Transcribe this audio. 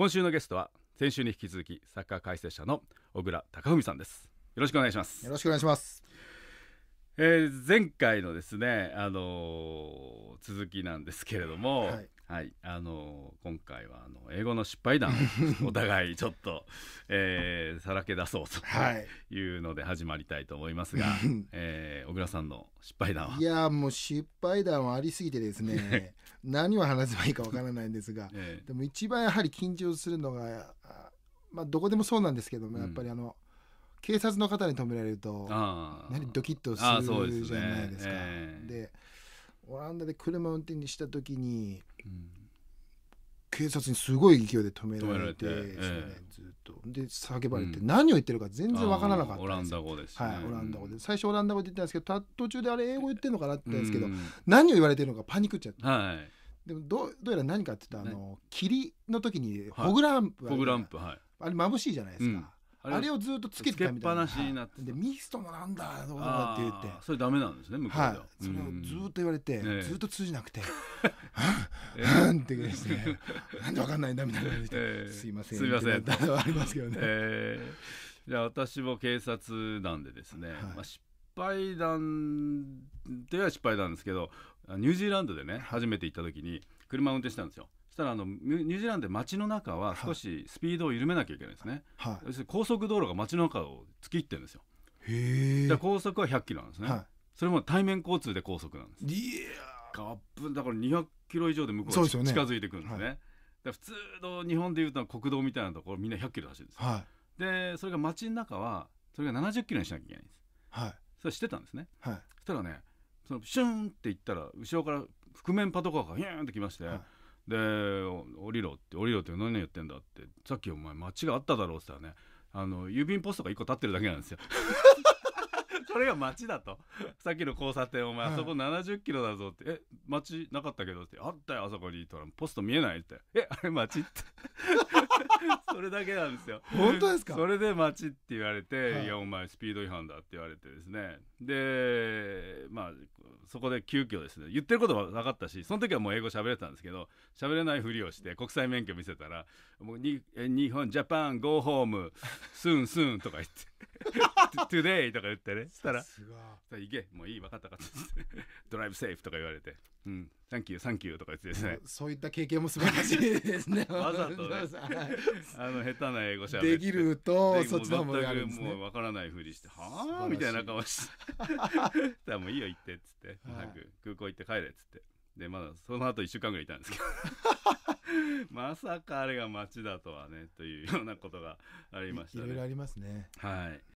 今週のゲストは先週に引き続きサッカー解説者の小倉貴文さんですよろしくお願いしますよろしくお願いしますえー、前回のですね、あのー、続きなんですけれども、はい、はい、あの今回はあの英語の失敗談を お互いちょっと、えー、さらけ出そうというので始まりたいと思いますが、はい、えー、小倉さんの失敗談はいやもう失敗談はありすぎてですね 何を話せばいいかわからないんですが、えでも一番やはり緊張するのが、まあ、どこでもそうなんですけどもやっぱりあの、うん、警察の方に止められると何ドキッとするじゃないですか。で、ねえオランダで車運転した時に警察にすごい勢いで止められて、ねええ、ずっとで叫ばれて、うん、何を言ってるか全然わからなかったオランダ語です、ね、はいオランダ語で最初オランダ語で言ったんですけど途中であれ英語言ってるのかなって言ったんですけど、うん、何を言われてるのかパニックっちゃって、はい、でもどうどうやら何かって言ったら、あの霧の時にホグランプ、はい、ホグランプはいあれ眩しいじゃないですか、うんあれをずっとつけてたみたいなつけっぱなしになってでミストもなんだどうだって言ってそれダメなんですね向こうでは、はい、それをずっと言われて、ずっと通じなくて「な ん」って言うんですね「なんでわかんないんだ」みたいな感じで「すいません」すいませんってありますけどね、えー、じゃあ私も警察なんでですね、はい、まあ失敗談では失敗なんですけどニュージーランドでね初めて行った時に車を運転したんですよしたらあのニュージーランドで街の中は少しスピードを緩めなきゃいけないんですね、はい、高速道路が街の中を突き入ってるんですよへえ高速は100キロなんですね、はい、それも対面交通で高速なんですいやカッだから200キロ以上で向こうに、ね、近づいてくるんですね、はい、普通の日本でいうと国道みたいなところみんな100キロ走るんですよ、はい、でそれが街の中はそれが70キロにしなきゃいけないんです、はい、それ知ってたんですね、はい、そしたらねそのシュンって言ったら後ろから覆面パトカーがヒューンと来まして、はい、で降りろって降りろって何言ってんだってさっきお前街があっただろうって言ったらねあの郵便ポストが1個立ってるだけなんですよ。それが町だとさっきの交差点お前あそこ70キロだぞって「え街なかったけど」って「あったよあそこに」って言ったら「ポスト見えない」って「えあれ街?」って それだけなんですよ本当ですかそれで待ちって言われて、はい、いやお前スピード違反だって言われてですねでまあそこで急遽ですね言ってることは分かったしその時はもう英語喋れたんですけど喋れないふりをして国際免許見せたら「もうに日本ジャパンゴーホームスンスン」とか言ってトゥデイとか言ってねしたら「行けもういい分かったか」ドライブセーフ」とか言われて「うんサンキューサンキュー」とか言ってですねそういった経験も素晴らしいですねわざとねあの下手な英語しゃべってできるとそっちの方がね、もう分からないふりして「はあ」みたいな顔して「もういいよ行って」っつって、はい、空港行って帰れっつってでまだその後1週間ぐらいいたんですけど まさかあれが街だとはねというようなことがありましたね。いろいろありますね。はい。